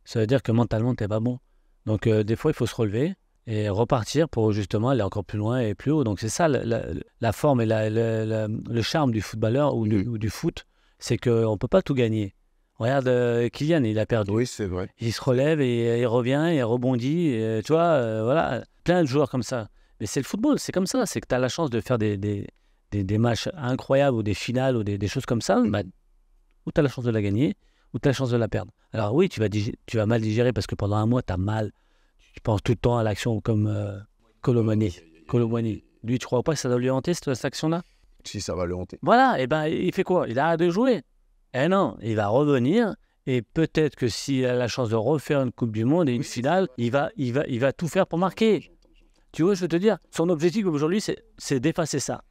ça veut dire que mentalement, t'es pas bon. Donc euh, des fois, il faut se relever et repartir pour justement aller encore plus loin et plus haut. Donc c'est ça la, forme et le charme du footballeur ou, du, mm. foot, c'est qu'on ne peut pas tout gagner. Regarde, euh, Kylian, il a perdu. Oui, c'est vrai. Il se relève et il revient, et il rebondit. Euh, tu vois, voilà, plein de joueurs comme ça. Mais c'est le football, c'est comme ça. C'est que tu as la chance de faire des, matchs incroyables ou des finales ou des, choses comme ça, mm. bah, Ou où tu as la chance de la gagner ou tu as la chance de la perdre. Alors oui, tu vas, tu vas mal digérer parce que pendant un mois, tu as mal. Tu penses tout le temps à l'action comme euh, Colomani. Lui, tu crois pas que ça doit lui hanter cette, action-là Si, ça va le hanter. Voilà, et eh ben il fait quoi Il arrête de jouer. Eh non, il va revenir. Et peut-être que s'il a la chance de refaire une Coupe du Monde et une finale, il va, il, va, il va tout faire pour marquer. Tu vois, je veux te dire, son objectif aujourd'hui, c'est d'effacer ça.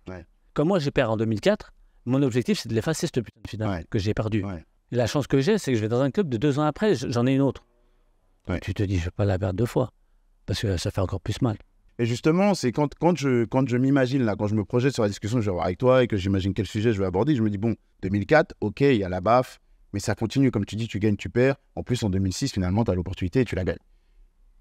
Comme moi, j'ai perdu en 2004, mon objectif, c'est de l'effacer, cette putain de finale que j'ai perdue. La chance que j'ai, c'est que je vais dans un club de deux ans après, j'en ai une autre. Tu te dis, je ne vais pas la perdre deux fois, parce que ça fait encore plus mal. Et justement, c'est quand, je, m'imagine, là, quand je me projette sur la discussion que je vais avoir avec toi et que j'imagine quel sujet je vais aborder, je me dis, bon, 2004, ok, il y a la baffe, mais ça continue, comme tu dis, tu gagnes, tu perds. En plus, en 2006, finalement, tu as l'opportunité et tu la gagnes.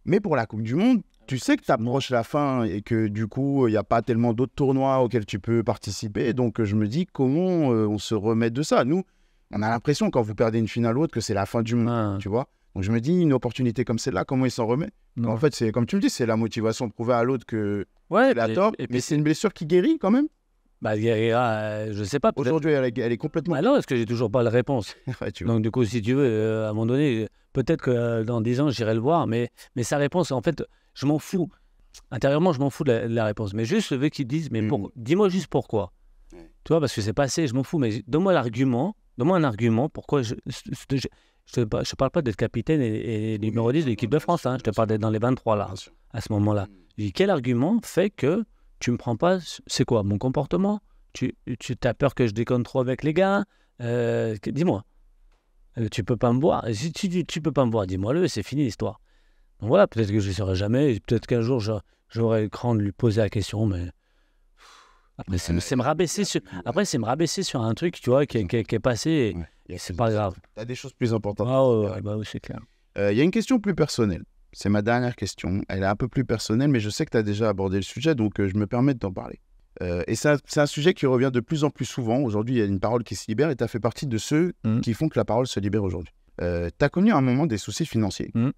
Mais pour la Coupe du Monde, tu sais que tu as approches la fin et que du coup, il n'y a pas tellement d'autres tournois auxquels tu peux participer. Donc, je me dis, comment euh, on se remet de ça Nous, on a l'impression quand vous perdez une finale ou autre que c'est la fin du monde, tu vois. Donc je me dis, une opportunité comme celle-là, comment il s'en remet En fait, c'est comme tu me dis, c'est la motivation de prouver à l'autre que ouais, la tort. mais c'est une blessure qui guérit quand même. Bah, elle guérira, ah, euh, je sais pas. Aujourd'hui, elle, est complètement. Alors, bah, est-ce que j'ai toujours pas la réponse Donc, du coup, si tu veux, euh, à un moment donné, peut-être que euh, dans 10 ans, j'irai le voir, mais, mais sa réponse, en fait, je m'en fous. Intérieurement, je m'en fous de la, réponse. Mais juste, je veux qu'ils disent, mais bon, mm. dis-moi juste pourquoi. toi parce que c'est passé, je m'en fous, mais donne-moi l'argument Donne-moi un argument pourquoi je. je ne parle pas d'être capitaine et, numéro 10 de l'équipe de France. Hein. Je te parle d'être dans les 23 là, à ce moment-là. Hmm. quel argument fait que tu me prends pas C'est quoi mon comportement Tu, tu as peur que je déconne trop avec les gars euh, Dis-moi. Euh, tu peux pas me voir. Si tu peux pas me voir, dis-moi-le, c'est fini l'histoire. Donc voilà, peut-être que je ne saurai jamais. Peut-être qu'un jour j'aurai le cran de lui poser la question, mais après, euh, c'est me rabaisser sur. Après, c'est me rabaisser sur un truc, tu vois, qui, est passé. Et, c'est pas grave. as des choses plus importantes. Ah bah c'est clair. Euh, il y a une question plus personnelle. C'est ma dernière question. Elle est un peu plus personnelle, mais je sais que tu as déjà abordé le sujet, donc euh, je me permets de t'en parler. et c'est un, sujet qui revient de plus en plus souvent. Aujourd'hui, il y a une parole qui se libère et tu as fait partie de ceux mmh. qui font que la parole se libère aujourd'hui. Euh, tu as connu à un moment des soucis financiers. Mmh.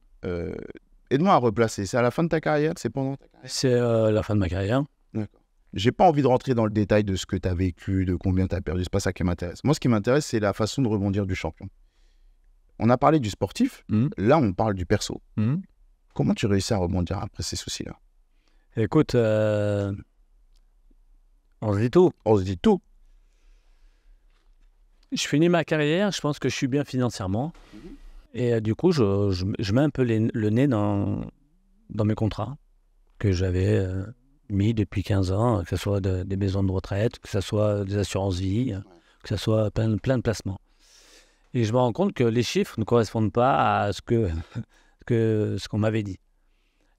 Aide-moi à replacer. C'est à la fin de ta carrière C'est pendant ta carrière C'est la fin de ma carrière. D'accord. J'ai pas envie de rentrer dans le détail de ce que tu as vécu, de combien tu as perdu. C'est pas ça qui m'intéresse. Moi, ce qui m'intéresse, c'est la façon de rebondir du champion. On a parlé du sportif. Hmm. Là, on parle du perso. Hmm. Comment tu réussis à rebondir après ces soucis-là Écoute, euh, on se dit tout. On se dit tout. Je finis ma carrière. Je pense que je suis bien financièrement. Mhm. Et euh, du coup, je, mets un peu le nez dans, dans mes contrats que j'avais. Euh, mis depuis 15 ans, que ce soit des maisons de retraite, que ce soit des assurances-vie, que ce soit plein, de placements. Et je me rends compte que les chiffres ne correspondent pas à ce que, ce qu'on m'avait dit.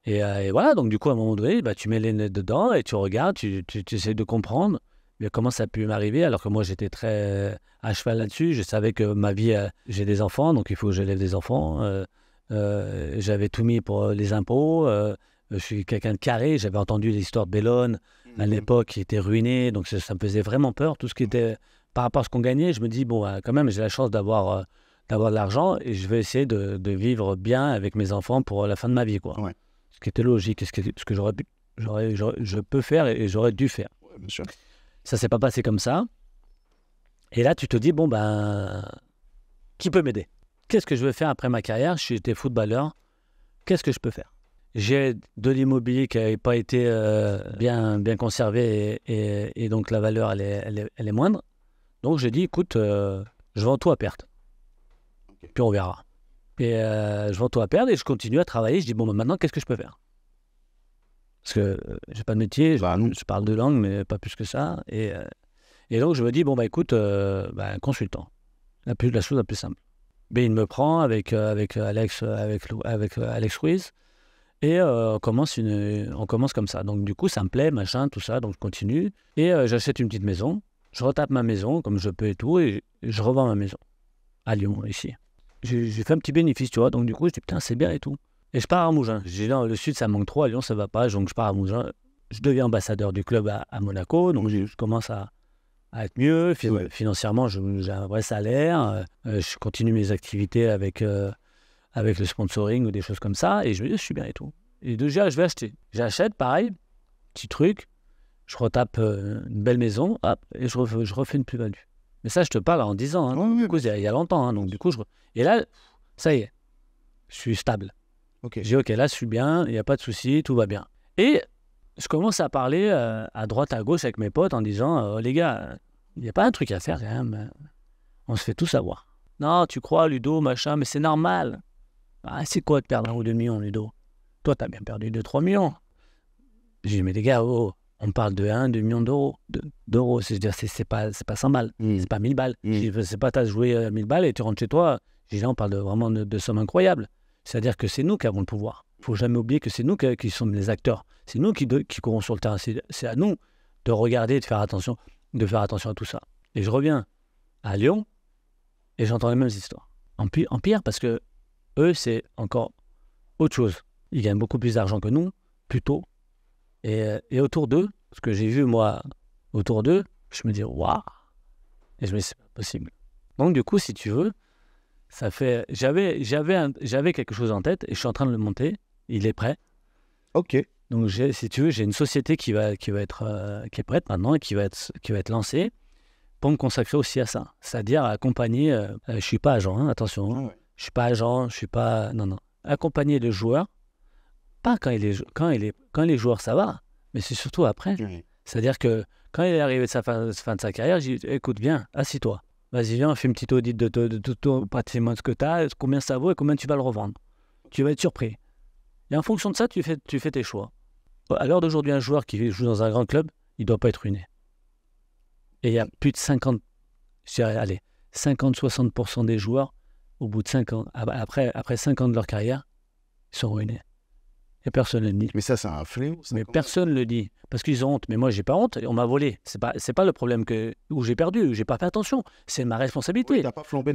Euh, et, voilà, donc du coup, à un moment donné, bah, tu mets les nez dedans et tu regardes, tu, tu, essaies de comprendre mais comment ça a pu m'arriver alors que moi j'étais très euh, à cheval là-dessus. Je savais que ma vie, euh, j'ai des enfants, donc il faut que j'élève des enfants. J'avais tout mis pour les impôts. Euh, je suis quelqu'un de carré, j'avais entendu l'histoire de Bellone à mhm. l'époque qui était ruiné, donc ça, me faisait vraiment peur. Tout ce qui mhm. était par rapport à ce qu'on gagnait, je me dis, bon, euh, quand même, j'ai la chance d'avoir euh, d'avoir de l'argent et je vais essayer de, vivre bien avec mes enfants pour la fin de ma vie. Quoi. Ce qui était logique, ce que, j'aurais pu, j'aurais, je peux faire et, j'aurais dû faire. Ça ne Ça s'est pas passé comme ça. Et là, tu te dis, bon, ben, qui peut m'aider Qu'est-ce que je veux faire après ma carrière J'étais footballeur. Qu'est-ce que je peux faire j'ai de l'immobilier qui n'avait pas été euh, bien, bien conservé et, donc la valeur elle est, elle est, moindre. Donc j'ai dit écoute, euh, je vends tout à perte. Puis on verra. Et euh, je vends tout à perte et je continue à travailler. Je dis bon, bah, maintenant qu'est-ce que je peux faire Parce que j'ai pas de métier, bah, je, parle de langue, mais pas plus que ça. Et, et donc je me dis bon, bah écoute, bah, un consultant. La, plus, la chose la plus simple. Mais ben, il me prend avec, avec Alex, avec, avec Alex Ruiz. Et euh, on, commence une, on commence comme ça. Donc, du coup, ça me plaît, machin, tout ça. Donc, je continue. Et euh, j'achète une petite maison. Je retape ma maison comme je peux et tout. Et je revends ma maison à Lyon, ici. J'ai fait un petit bénéfice, tu vois. Donc, du coup, je dis, putain, c'est bien et tout. Et je pars à Mougins. J'ai dans le sud, ça manque trop. À Lyon, ça va pas. Donc, je pars à Mougins. Je deviens ambassadeur du club à, Monaco. Donc, je, commence à, être mieux. Financièrement, j'ai un vrai salaire. Euh, je continue mes activités avec, avec le sponsoring ou des choses comme ça. Et je me dis, je suis bien et tout. Et déjà, je vais acheter. J'achète, pareil, petit truc. Je retape euh, une belle maison, et je refais, je refais une plus-value. Mais ça, je te parle en 10 ans. Hein. du coup, il y a longtemps. Hein, donc, du coup, je... Et là, ça y est, je suis stable. Je J'ai OK, là, je suis bien, il n'y a pas de souci, tout va bien. Et je commence à parler euh, à droite, à gauche avec mes potes en disant euh, Les gars, il n'y a pas un truc à faire quand On se fait tout savoir. Non, tu crois, Ludo, machin, mais c'est normal. Bah, c'est quoi de perdre un ou deux millions, Ludo Toi, t'as bien perdu 2-3 millions. J'ai dit, mais les gars, oh, on parle de 1, 2 millions d'euros. D'euros, c'est-à-dire, c'est pas, pas 100 balles, c'est pas 1000 balles. Mm. Mm. C'est pas, t'as joué à euh, 1000 balles et tu rentres chez toi. J'ai dit, on parle de, vraiment de, sommes incroyables. C'est-à-dire que c'est nous qui avons le pouvoir. Il faut jamais oublier que c'est nous euh, qui, sommes les acteurs. C'est nous qui, qui courons sur le terrain. C'est à nous de regarder, de faire attention, de faire attention à tout ça. Et je reviens à Lyon et j'entends les mêmes histoires. En, en pire, parce que eux, c'est encore autre chose. Ils gagnent beaucoup plus d'argent que nous, plutôt. Et, euh, et autour d'eux, ce que j'ai vu moi autour d'eux, je me dis waouh Et je me dis c'est pas possible. Donc du coup, si tu veux, ça fait j'avais j'avais j'avais quelque chose en tête et je suis en train de le monter. Il est prêt. Ok. Donc si tu veux, j'ai une société qui va qui va être euh, qui est prête maintenant et qui va être qui va être lancée pour me consacrer aussi à ça, c'est-à-dire accompagner. Euh, je ne suis pas agent, hein, attention. Hein. Ah je suis pas agent, je suis pas. Non, non. Accompagner le joueur, pas quand il est, quand il est, quand les joueurs ça va, mais c'est surtout après. C'est-à-dire que quand il est arrivé à sa fin, de sa carrière, j'ai dit écoute bien, assis-toi. Vas-y, viens, fais une petite audit de, de, tout patrimoine, ce que tu as, combien ça vaut et combien tu vas le revendre. Tu vas être surpris. Et en fonction de ça, tu fais, tu fais tes choix. À l'heure d'aujourd'hui, un joueur qui joue dans un grand club, il ne doit pas être ruiné. Et il y a plus de 50, allez, 50-60% des joueurs au bout de 5 ans, après, après 5 ans de leur carrière, ils sont ruinés. Et personne ne le dit. Mais ça, c'est un fléau. Mais personne ne le dit. Parce qu'ils ont honte. Mais moi, j'ai pas honte. On m'a volé. C'est pas, pas le problème que, où j'ai perdu, j'ai pas fait attention. C'est ma responsabilité.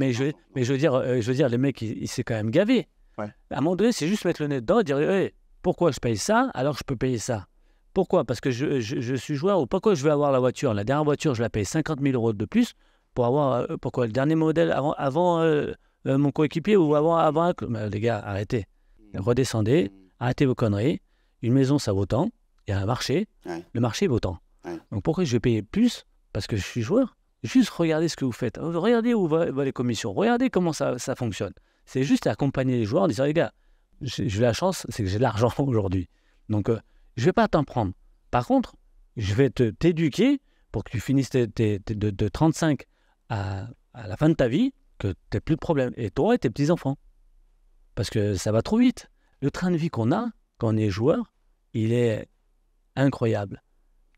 mais, je, mais je veux dire, euh, je veux dire les mecs, ils, s'est quand même gavé. À un moment donné, c'est juste mettre le nez dedans et dire pourquoi je paye ça alors que je peux payer ça Pourquoi Parce que je, suis joueur ou pourquoi je veux avoir la voiture La dernière voiture, je la paye 50 000 euros de plus pour avoir. Euh, pourquoi Le dernier modèle avant, euh, euh, mon coéquipier vous avant, avant, un... Bah, les gars, arrêtez. Mmh. Redescendez, mmh. arrêtez vos conneries. Une maison, ça vaut tant. Il y a un marché. Le marché vaut tant. Donc pourquoi je vais payer plus Parce que je suis joueur. Juste regardez ce que vous faites. Regardez où vont les commissions. Regardez comment ça, ça fonctionne. C'est juste accompagner les joueurs en disant, les gars, j'ai la chance, c'est que j'ai de l'argent aujourd'hui. Donc, euh, je ne vais pas t'en prendre. Par contre, je vais t'éduquer pour que tu finisses de, 35 à, à la fin de ta vie que tu plus de problème. Et toi et tes petits-enfants. Parce que ça va trop vite. Le train de vie qu'on a quand on est joueur, il est incroyable.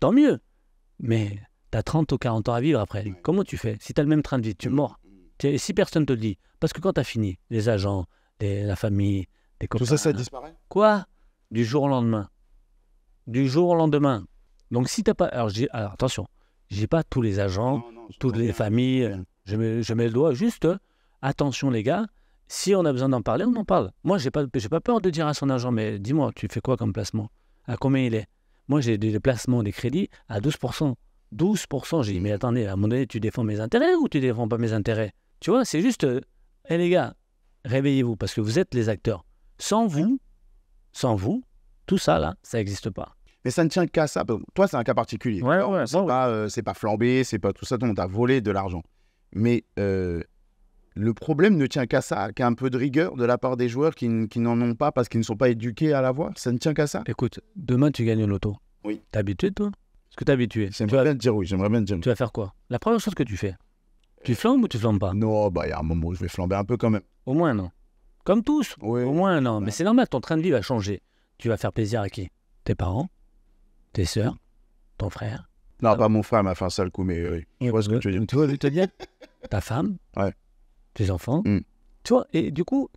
Tant mieux. Mais tu as 30 ou 40 ans à vivre après. Comment tu fais Si tu as le même train de vie, tu mords. Et si personne te le dit, parce que quand tu as fini, les agents, la famille, des copains. Tout ça, ça disparaît Quoi Du jour au lendemain. Du jour au lendemain. Donc si t'as pas. Alors, alors attention, j'ai pas tous les agents, toutes les familles. Je mets, le doigt juste, attention les gars, si on a besoin d'en parler, on en parle. Moi, je n'ai pas, pas peur de dire à son agent, mais dis-moi, tu fais quoi comme placement À combien il est Moi, j'ai des placements, des crédits à 12%. 12%, j'ai dit, mais attendez, à un moment donné, tu défends mes intérêts ou tu défends pas mes intérêts Tu vois, c'est juste, hé eh, les gars, réveillez-vous, parce que vous êtes les acteurs. Sans vous, sans vous, tout ça, là, ça n'existe pas. Mais ça ne tient qu'à ça. Toi, c'est un cas particulier. Ouais, ouais, c'est pas, euh, pas flambé, c'est pas tout ça. On t'a volé de l'argent. Mais euh, le problème ne tient qu'à ça, qu'à un peu de rigueur de la part des joueurs qui, n'en ont pas parce qu'ils ne sont pas éduqués à la voix, Ça ne tient qu'à ça. Écoute, demain tu gagnes loto. Oui. T'es habitué, toi Est-ce que t'es habitué J'aimerais bien te dire oui, j'aimerais bien te dire. Tu vas faire quoi La première chose que tu fais, tu euh, flambes ou tu flambes pas Non, bah il y a un moment où je vais flamber un peu quand même. Au moins non. Comme tous oui. Au moins non. Mais c'est normal, ton train de vie va changer. Tu vas faire plaisir à qui Tes parents, tes sœurs, ton frère, non, pas mon frère, ma fait ça le coup, mais oui. vois que tu veux dire. Tu te dire ta femme, ouais. tes enfants, mm. tu vois, et du coup,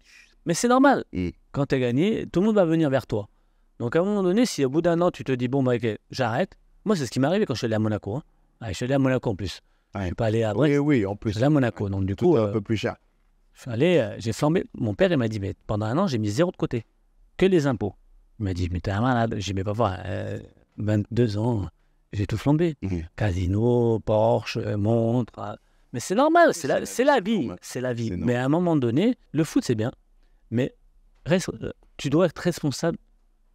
mais c'est normal. Mm. Quand tu as gagné, tout le monde va venir vers toi. Donc à un moment donné, si au bout d'un an, tu te dis, bon, bah, j'arrête, moi, c'est ce qui m'est arrivé quand je suis allé à Monaco. Hein. Ah, je suis allé à Monaco en plus. Je Je suis pas allé à Brest. Oui, oui, en plus. Je suis allé à Monaco, donc du tout coup. un euh, peu plus cher. Je suis allé, euh, j'ai flambé. Mon père, il m'a dit, mais pendant un an, j'ai mis zéro de côté. Que les impôts. Il m'a dit, mais t'es un malade. J'ai pas voir 22 ans. J'ai tout flambé. Casino, Porsche, euh, montre. Euh, mais c'est normal, c'est la, c'est la vie. C'est la vie. Mais à un moment donné, le foot, c'est bien. Mais reste, euh, tu dois être responsable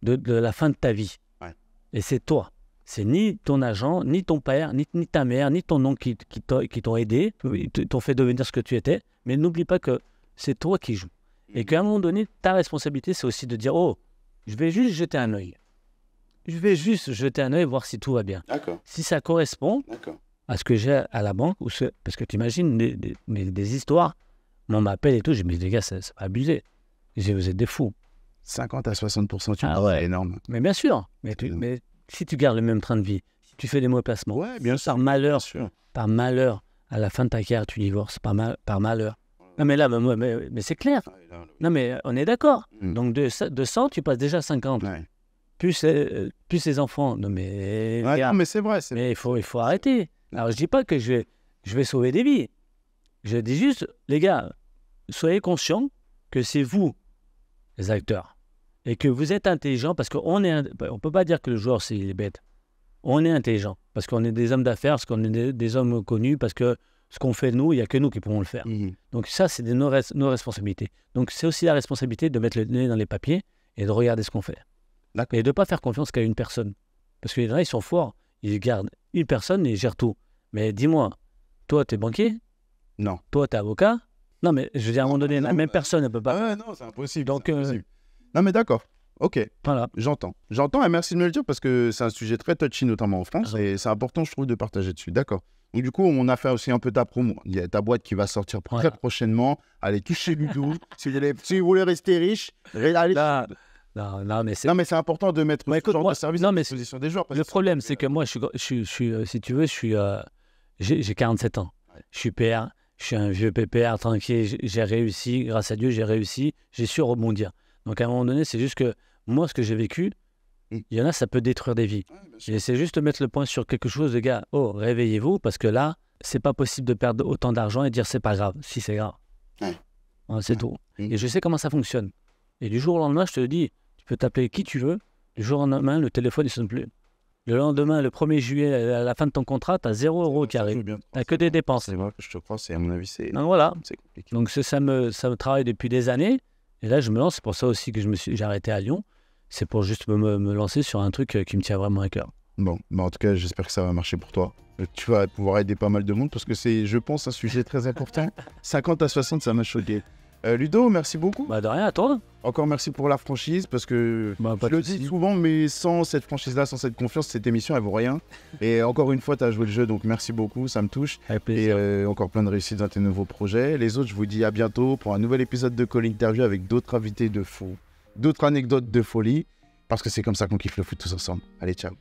de, la fin de ta vie. Et c'est toi. C'est ni ton agent, ni ton père, ni, ta mère, ni ton oncle qui, qui t'ont aidé, qui t'ont fait devenir ce que tu étais. Mais n'oublie pas que c'est toi qui joues. Et mm-hmm. qu'à un moment donné, ta responsabilité, c'est aussi de dire, oh, je vais juste jeter un œil je vais juste jeter un œil, voir si tout va bien. D'accord. Si ça correspond à ce que j'ai à la banque, ou ce... parce que tu imagines des, des, histoires, on m'appelle et tout, je me dis, les gars, c'est abusé. Je vous êtes des fous. 50 à 60 tu ah énorme. Mais bien sûr, mais, mais si tu gardes le même train de vie, tu fais des mauvais placements, ouais, bien par malheur, par malheur, à la fin de ta carrière, tu divorces, par, mal, par malheur. Non, mais là, mais, mais, c'est clair. Ah, non, mais euh, on est d'accord. Mm. Donc de, 200, tu passes déjà à 50. Euh, plus, les enfants. Non, mais. mais c'est vrai. Mais il faut, il faut arrêter. Alors, je dis pas que je vais, je vais sauver des vies. Je dis juste, les gars, soyez conscients que c'est vous, les acteurs, et que vous êtes intelligents parce qu'on est. On peut pas dire que le joueur, c'est est bête. On est intelligent parce qu'on est des hommes d'affaires, parce qu'on est des, hommes connus, parce que ce qu'on fait nous, il y a que nous qui pouvons le faire. Mmh. Donc ça, c'est nos, nos responsabilités. Donc c'est aussi la responsabilité de mettre le nez dans les papiers et de regarder ce qu'on fait. Et de ne pas faire confiance qu'à une personne. Parce que les gens, ils sont forts. Ils gardent une personne et ils gèrent tout. Mais dis-moi, toi, tu es banquier Non. Toi, tu es avocat Non, mais je veux dire, à un moment donné, la même personne ne peut pas. Ah non, c'est impossible. Donc, euh, Non, mais d'accord. Ok. Voilà. J'entends. J'entends et merci de me le dire parce que c'est un sujet très touchy, notamment en France. et c'est important, je trouve, de partager dessus. D'accord. Donc, du coup, on a fait aussi un peu ta promo. Il y a ta boîte qui va sortir très prochainement. Allez, touchez Ludo. si, si vous voulez rester riche, allez. Non, mais c'est. mais c'est important de mettre ouais, écoute, ce genre de service des joueurs. le problème, c'est que moi, je, je, euh, si tu veux, je suis, euh, j'ai 47 ans. Je suis père, je suis un vieux pépère tranquille. J'ai réussi, grâce à Dieu, j'ai réussi. J'ai su rebondir. Donc à un moment donné, c'est juste que moi, ce que j'ai vécu, mm. il y en a, ça peut détruire des vies. Ouais, c'est juste mettre le point sur quelque chose, les gars. Oh, réveillez-vous, parce que là, c'est pas possible de perdre autant d'argent et dire c'est pas grave. Si c'est grave, hein, c'est tout. Mm. Et je sais comment ça fonctionne. Et du jour au lendemain, je te dis, peux t'appeler qui tu veux. le jour en lendemain, le téléphone ne sonne plus. Le lendemain, le 1er juillet, à la fin de ton contrat, tu as 0 euro qui arrive. Tu n'as que des dépenses. C'est moi, je te crois, c'est à mon avis, c'est. Voilà. Compliqué. Donc ça me, ça me travaille depuis des années. Et là, je me lance. C'est pour ça aussi que je me suis, j'ai arrêté à Lyon. C'est pour juste me, lancer sur un truc euh, qui me tient vraiment à cœur. Bon, bah, en tout cas, j'espère que ça va marcher pour toi. Euh, tu vas pouvoir aider pas mal de monde parce que c'est, je pense, un sujet très important. 50 à 60, ça m'a choqué. Euh, Ludo, merci beaucoup. Bah de rien, à Encore merci pour la franchise, parce que bah, je le dis souvent, mais sans cette franchise-là, sans cette confiance, cette émission, elle vaut rien. et encore une fois, tu as joué le jeu, donc merci beaucoup, ça me touche. Et euh, encore plein de réussite dans tes nouveaux projets. Les autres, je vous dis à bientôt pour un nouvel épisode de Call Interview avec d'autres invités de faux, d'autres anecdotes de folie, parce que c'est comme ça qu'on kiffe le foot tous ensemble. Allez, ciao.